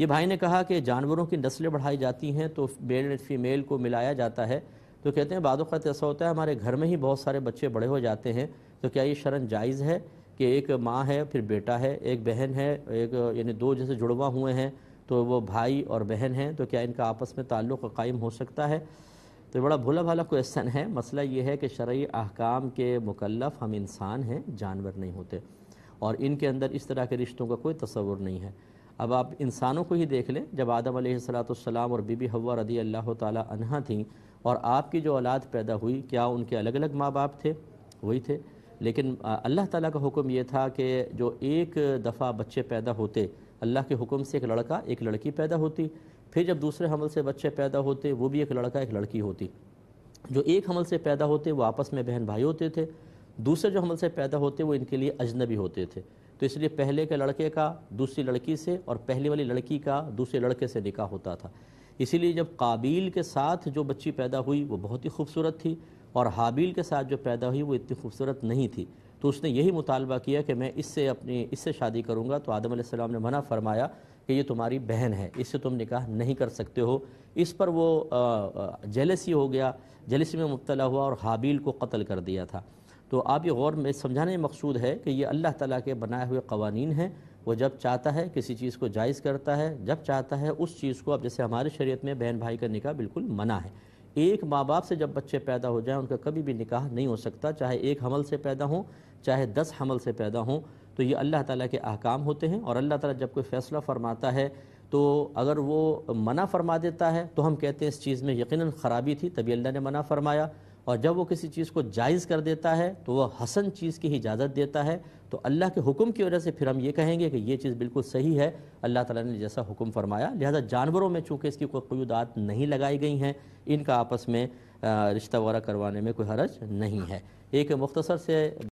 ये भाई ने कहा कि जानवरों की नस्लें बढ़ाई जाती हैं तो मेल एंड फीमेल को मिलाया जाता है तो कहते हैं बाद ऐसा होता है हमारे घर में ही बहुत सारे बच्चे बड़े हो जाते हैं तो क्या ये शरण जायज़ है कि एक माँ है फिर बेटा है एक बहन है एक यानी दो जैसे जुड़वा हुए हैं तो वो भाई और बहन हैं तो क्या इनका आपस में ताल्लुक़ कायम हो सकता है तो बड़ा भोला भाला क्वेश्चन है मसला ये है कि शर्य अहकाम के मुकलफ हम इंसान हैं जानवर नहीं होते और इनके अंदर इस तरह के रिश्तों का कोई तस्वुर नहीं है अब आप इंसानों को ही देख लें जब आदम सलाम और बीबी हवा रदी अल्लाह तह थी और आपकी जो औलाद पैदा हुई क्या उनके अलग अलग माँ बाप थे वही थे लेकिन अल्लाह ताला का हुक्म ये था कि जो एक दफ़ा बच्चे पैदा होते अल्लाह के हुक्म से एक लड़का एक लड़की पैदा होती फिर जब दूसरे हमल से बच्चे पैदा होते वो भी एक लड़का एक लड़की होती जो एक हमल से पैदा होते वो आपस में बहन भाई होते थे दूसरे जो हमल से पैदा होते वो इनके लिए अजनबी होते थे तो इसलिए पहले के लड़के का दूसरी लड़की से और पहली वाली लड़की का दूसरे लड़के से निकाह होता था इसीलिए जब काबिल के साथ जो बच्ची पैदा हुई वो बहुत ही खूबसूरत थी और हाबिल के साथ जो पैदा हुई वो इतनी खूबसूरत नहीं थी तो उसने यही मुतालबा किया कि मैं इससे अपनी इससे शादी करूँगा तो आदम आसमाम ने मना फरमाया कि ये तुम्हारी बहन है इससे तुम निकाह नहीं कर सकते हो इस पर वो जेलसी हो गया जेलसी में मुबतला हुआ और हाबिल को कत्ल कर दिया था तो आप ये गौर में समझाने मकसूद है कि ये अल्लाह ताला के बनाए हुए कवानीन हैं वो जब चाहता है किसी चीज़ को जायज़ करता है जब चाहता है उस चीज़ को अब जैसे हमारे शरीयत में बहन भाई का निकाह बिल्कुल मना है एक माँ बाप से जब बच्चे पैदा हो जाएं उनका कभी भी निकाह नहीं हो सकता चाहे एक हमल से पैदा हों चाहे दस हमल से पैदा हों तो ये अल्लाह ताला के अहकाम होते हैं और अल्लाह ताला जब कोई फ़ैसला फरमाता है तो अगर वो मना फरमा देता है तो हम कहते हैं इस चीज़ में यकीनन ख़राबी थी तभी अल्लाह ने मना फरमाया और जब वो किसी चीज़ को जायज़ कर देता है तो वह हसन चीज़ की इजाज़त देता है तो अल्लाह के हुक्म की वजह से फिर हम ये कहेंगे कि ये चीज़ बिल्कुल सही है अल्लाह ताला ने जैसा हुक्म फरमाया लिहाजा जानवरों में चूँकि इसकी कोई क्यूदात नहीं लगाई गई हैं इनका आपस में रिश्ता वगैरह करवाने में कोई हरज नहीं है एक मुख्तसर से